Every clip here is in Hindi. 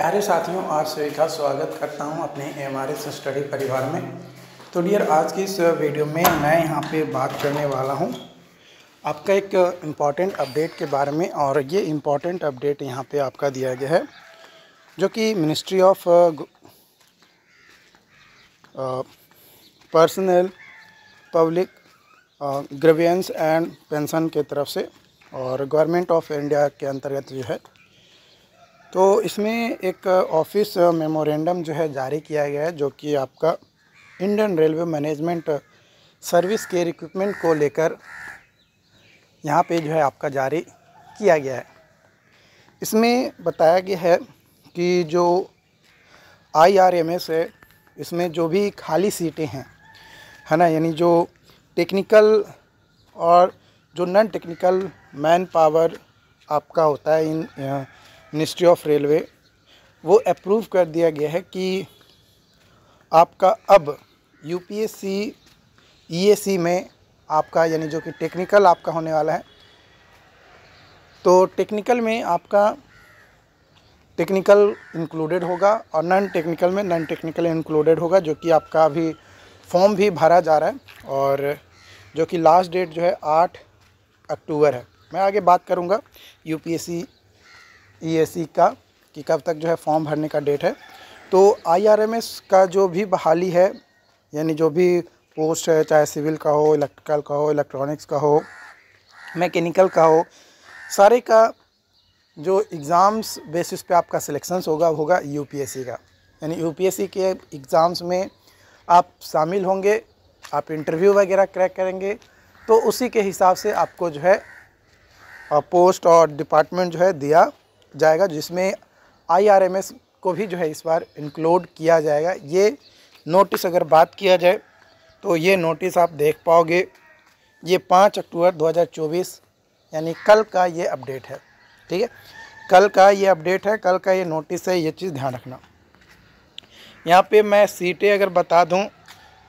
प्यारे साथियों आप सभी का स्वागत करता हूं अपने एम आर एस स्टडी परिवार में तो डियर आज की इस वीडियो में मैं यहां पे बात करने वाला हूं आपका एक इम्पॉर्टेंट अपडेट के बारे में और ये इम्पॉर्टेंट अपडेट यहां पे आपका दिया गया है जो कि ministry of personnel public grievances and pension के तरफ से और गवर्नमेंट ऑफ इंडिया के अंतर्गत जो है तो इसमें एक ऑफिस मेमोरेंडम जो है जारी किया गया है जो कि आपका इंडियन रेलवे मैनेजमेंट सर्विस के रिक्रूटमेंट को लेकर यहाँ पे जो है आपका जारी किया गया है इसमें बताया गया है कि जो आईआरएमएस है इसमें जो भी खाली सीटें हैं है ना यानी जो टेक्निकल और जो नॉन टेक्निकल मैन पावर आपका होता है इन मिनिस्ट्री ऑफ रेलवे वो अप्रूव कर दिया गया है कि आपका अब यूपीएससी ईएससी e में आपका यानी जो कि टेक्निकल आपका होने वाला है तो टेक्निकल में आपका टेक्निकल इंक्लूडेड होगा और नॉन टेक्निकल में नॉन टेक्निकल इंक्लूडेड होगा जो कि आपका अभी फॉर्म भी भरा जा रहा है और जो कि लास्ट डेट जो है आठ अक्टूबर है मैं आगे बात करूँगा यूपीएससी ई e e का कि कब तक जो है फॉर्म भरने का डेट है तो आई का जो भी बहाली है यानी जो भी पोस्ट है चाहे सिविल का हो इलेक्ट्रिकल का हो इलेक्ट्रॉनिक्स का हो मैकेनिकल का हो सारे का जो एग्ज़ाम्स बेसिस पे आपका सिलेक्शंस होगा होगा यूपीएससी का यानी यूपीएससी के एग्ज़ाम्स में आप शामिल होंगे आप इंटरव्यू वगैरह क्रैक करेंगे तो उसी के हिसाब से आपको जो है पोस्ट और डिपार्टमेंट जो है दिया जाएगा जिसमें आईआरएमएस को भी जो है इस बार इंक्लूड किया जाएगा ये नोटिस अगर बात किया जाए तो ये नोटिस आप देख पाओगे ये पाँच अक्टूबर 2024 यानी कल का ये अपडेट है ठीक है कल का ये अपडेट है कल का ये नोटिस है ये चीज़ ध्यान रखना यहाँ पे मैं सीटें अगर बता दूँ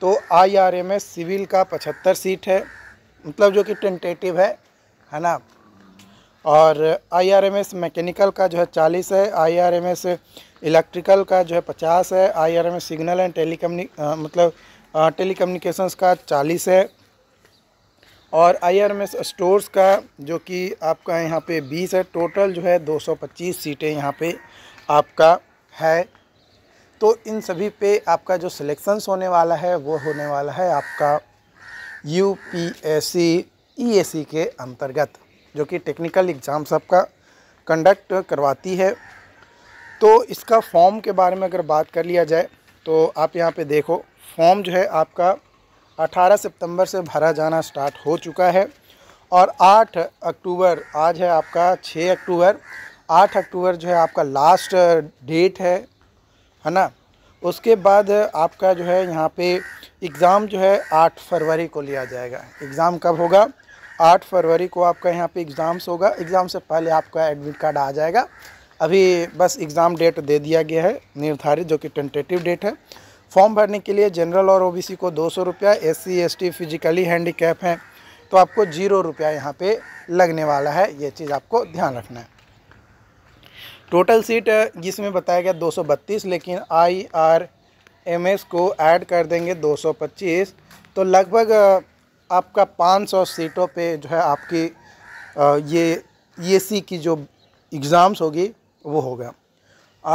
तो I R M S civil का पचहत्तर सीट है मतलब जो कि टेंटेटिव है है ना और आईआरएमएस मैकेनिकल का जो है चालीस है आईआरएमएस इलेक्ट्रिकल का जो है पचास है आईआरएमएस सिग्नल एंड टेली मतलब टेली का चालीस है और आईआरएमएस स्टोर्स का जो कि आपका यहाँ पे बीस है टोटल जो है दो सौ पच्चीस सीटें यहाँ पे आपका है तो इन सभी पे आपका जो सिलेक्शंस होने वाला है वो होने वाला है आपका U P S C E C के अंतर्गत जो कि टेक्निकल एग्ज़ाम्स आपका कंडक्ट करवाती है तो इसका फॉर्म के बारे में अगर बात कर लिया जाए तो आप यहाँ पे देखो फॉर्म जो है आपका 18 सितंबर से भरा जाना स्टार्ट हो चुका है और 8 अक्टूबर आज है आपका 6 अक्टूबर 8 अक्टूबर जो है आपका लास्ट डेट है है ना उसके बाद आपका जो है यहाँ पे एग्ज़ाम जो है 8 फरवरी को लिया जाएगा एग्ज़ाम कब होगा आठ फरवरी को आपका यहाँ पे एग्ज़ाम्स होगा एग्ज़ाम से पहले आपका एडमिट कार्ड आ जाएगा अभी बस एग्ज़ाम डेट दे दिया गया है निर्धारित जो कि टेंटेटिव डेट है फॉर्म भरने के लिए जनरल और ओबीसी को दो सौ रुपया S C S T physically handicap है तो आपको जीरो रुपया यहाँ पे लगने वाला है ये चीज़ आपको ध्यान रखना है टोटल सीट जिसमें बताया गया दो लेकिन आई आर एम एस को ऐड कर देंगे 225 तो लगभग आपका 500 सीटों पे जो है आपकी आ, ये सी की जो एग्ज़ाम्स होगी वो होगा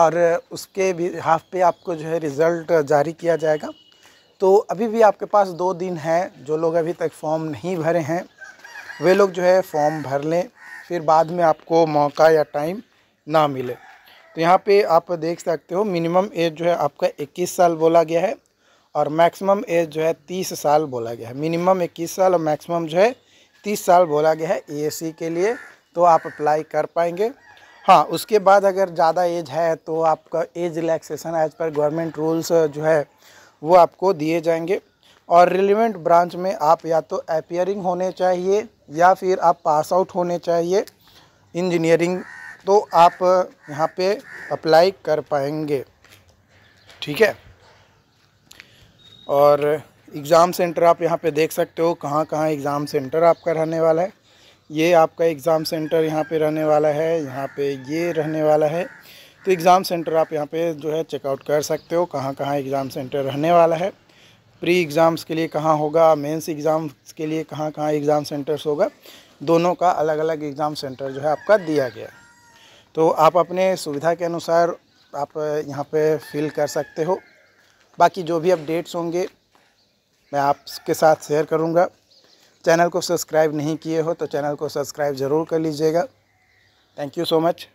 और उसके भी हाफ पे आपको जो है रिज़ल्ट जारी किया जाएगा तो अभी भी आपके पास दो दिन हैं जो लोग अभी तक फॉर्म नहीं भरे हैं वे लोग जो है फॉर्म भर लें फिर बाद में आपको मौका या टाइम ना मिले तो यहाँ पे आप देख सकते हो मिनिमम एज जो है आपका 21 साल बोला गया है और मैक्सिमम एज जो है तीस साल बोला गया है मिनिमम इक्कीस साल और मैक्सिमम जो है तीस साल बोला गया है ए के लिए तो आप अप्लाई कर पाएंगे हाँ उसके बाद अगर ज़्यादा एज है तो आपका एज रिलैक्सेशन एज पर गवर्नमेंट रूल्स जो है वो आपको दिए जाएंगे और रिलेवेंट ब्रांच में आप या तो अपियरिंग होने चाहिए या फिर आप पास आउट होने चाहिए इंजीनियरिंग तो आप यहाँ पे अप्लाई कर पाएंगे ठीक है और एग्ज़ाम सेंटर आप यहाँ पे देख सकते हो कहाँ कहाँ एग्ज़ाम सेंटर आपका रहने वाला है ये आपका एग्ज़ाम सेंटर यहाँ पे रहने वाला है यहाँ पे ये रहने वाला है तो एग्ज़ाम सेंटर आप यहाँ पे जो है चेकआउट कर सकते हो कहाँ कहाँ एग्ज़ाम सेंटर रहने वाला है प्री एग्ज़ाम्स के लिए कहाँ होगा मेंस एग्ज़ाम्स के लिए कहाँ कहाँ एग्ज़ाम सेंटर्स होगा दोनों का अलग अलग एग्ज़ाम सेंटर जो है आपका दिया गया तो आप अपने सुविधा के अनुसार आप यहाँ पे फिल कर सकते हो बाकी जो भी अपडेट्स होंगे मैं आपके साथ शेयर करूँगा चैनल को सब्सक्राइब नहीं किए हो तो चैनल को सब्सक्राइब ज़रूर कर लीजिएगा थैंक यू सो मच